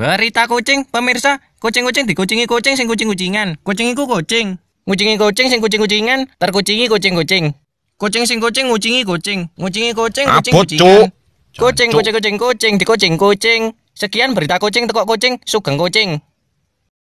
Berita kucing, pemirsa, kucing-kucing dikucingi kucing sing kucing-kucingan. Kucing iku kucing. Ngucingi kucing sing kucing-kucingan, terkucingi kucing-kucing. Kucing sing kucing ngucingi kucing. Ngucingi kucing kucing kucingan. Kucing kucing kucing kucing dikucing kucing. Sekian berita kucing tekok kucing, sugeng kucing.